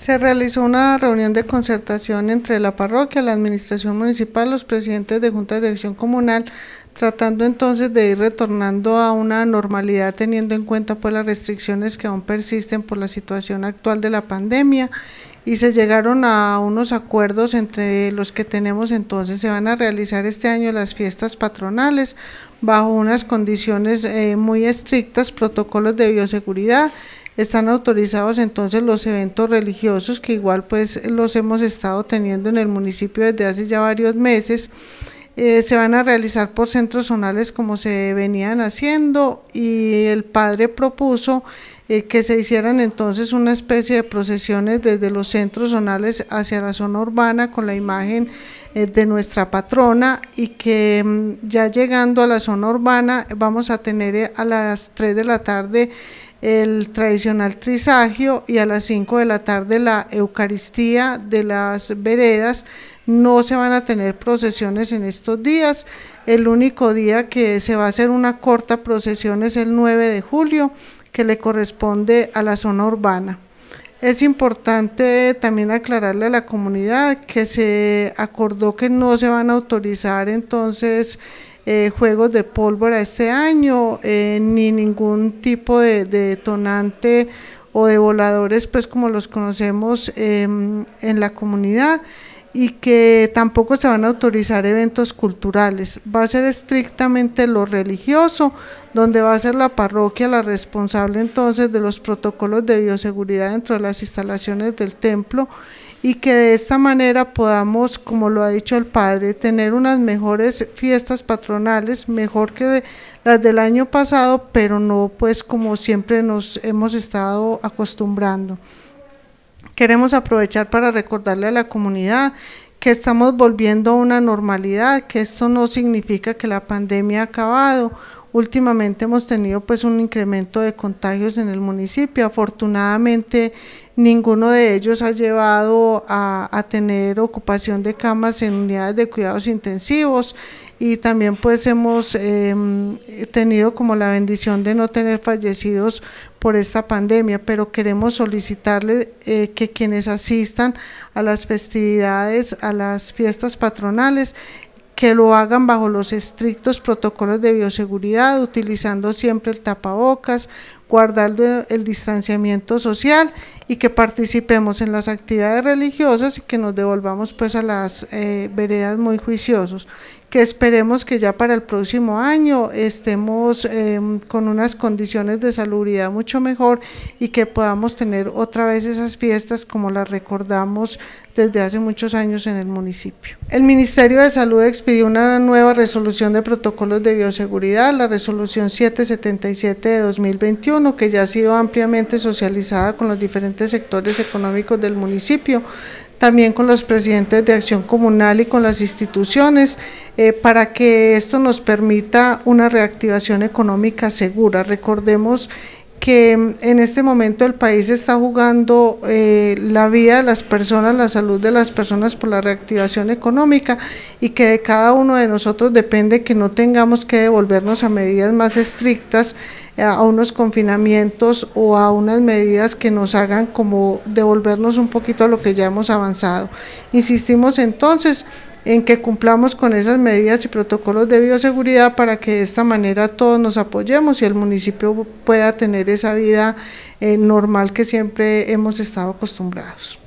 Se realizó una reunión de concertación entre la parroquia, la administración municipal, los presidentes de juntas de acción comunal, tratando entonces de ir retornando a una normalidad teniendo en cuenta pues las restricciones que aún persisten por la situación actual de la pandemia y se llegaron a unos acuerdos entre los que tenemos entonces se van a realizar este año las fiestas patronales bajo unas condiciones eh, muy estrictas, protocolos de bioseguridad están autorizados entonces los eventos religiosos que igual pues los hemos estado teniendo en el municipio desde hace ya varios meses. Eh, se van a realizar por centros zonales como se venían haciendo y el padre propuso eh, que se hicieran entonces una especie de procesiones desde los centros zonales hacia la zona urbana con la imagen eh, de nuestra patrona y que mm, ya llegando a la zona urbana vamos a tener a las 3 de la tarde el tradicional trisagio y a las 5 de la tarde la Eucaristía de las veredas. No se van a tener procesiones en estos días. El único día que se va a hacer una corta procesión es el 9 de julio, que le corresponde a la zona urbana. Es importante también aclararle a la comunidad que se acordó que no se van a autorizar entonces eh, juegos de pólvora este año, eh, ni ningún tipo de, detonante o de voladores, pues como los conocemos em, en la comunidad, y que tampoco se van a autorizar eventos culturales. Va a ser estrictamente lo religioso, donde va a ser la parroquia la responsable entonces de los protocolos de bioseguridad dentro de las instalaciones del templo y que de esta manera podamos, como lo ha dicho el Padre, tener unas mejores fiestas patronales, mejor que las del año pasado, pero no pues como siempre nos hemos estado acostumbrando. Queremos aprovechar para recordarle a la comunidad que estamos volviendo a una normalidad, que esto no significa que la pandemia ha acabado. Últimamente hemos tenido pues un incremento de contagios en el municipio. Afortunadamente ninguno de ellos ha llevado a, a tener ocupación de camas en unidades de cuidados intensivos y también pues hemos em, tenido como la bendición de no tener fallecidos por esta pandemia, pero queremos solicitarle eh, que quienes asistan a las festividades, a las fiestas patronales, que lo hagan bajo los estrictos protocolos de bioseguridad, utilizando siempre el tapabocas, guardando el distanciamiento social y que participemos en las actividades religiosas y que nos devolvamos pues a las eh, veredas muy juiciosos que esperemos que ya para el próximo año estemos em, con unas condiciones de salubridad mucho mejor y que podamos tener otra vez esas fiestas como las recordamos desde hace muchos años en el municipio. El Ministerio de Salud expidió una nueva resolución de protocolos de bioseguridad, la resolución 777 de 2021, que ya ha sido ampliamente socializada con los diferentes sectores económicos del municipio, también con los presidentes de acción comunal y con las instituciones, eh, para que esto nos permita una reactivación económica segura. Recordemos que en este momento el país está jugando eh, la vida de las personas, la salud de las personas por la reactivación económica y que de cada uno de nosotros depende que no tengamos que devolvernos a medidas más estrictas, eh, a unos confinamientos o a unas medidas que nos hagan como devolvernos un poquito a lo que ya hemos avanzado. Insistimos entonces en que cumplamos con esas medidas y protocolos de bioseguridad para que de esta manera todos nos apoyemos y el municipio pueda tener esa vida eh, normal que siempre hemos estado acostumbrados.